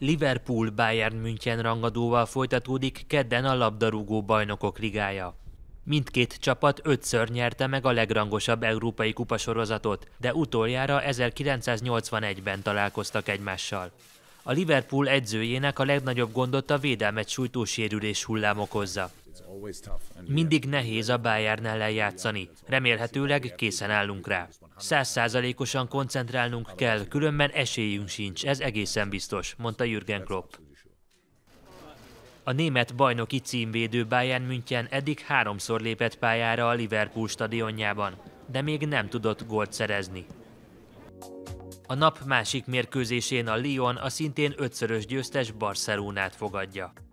Liverpool Bayern München rangadóval folytatódik kedden a labdarúgó bajnokok ligája. Mindkét csapat ötször nyerte meg a legrangosabb európai kupasorozatot, de utoljára 1981-ben találkoztak egymással. A Liverpool edzőjének a legnagyobb gondot a védelmet sújtó sérülés hullám okozza. Mindig nehéz a Bayern ellen játszani. Remélhetőleg készen állunk rá. Százszázalékosan koncentrálnunk kell, különben esélyünk sincs, ez egészen biztos, mondta Jürgen Klopp. A német bajnoki címvédő Bayern München eddig háromszor lépett pályára a Liverpool stadionjában, de még nem tudott gólt szerezni. A nap másik mérkőzésén a Lyon a szintén ötszörös győztes Barcelonát fogadja.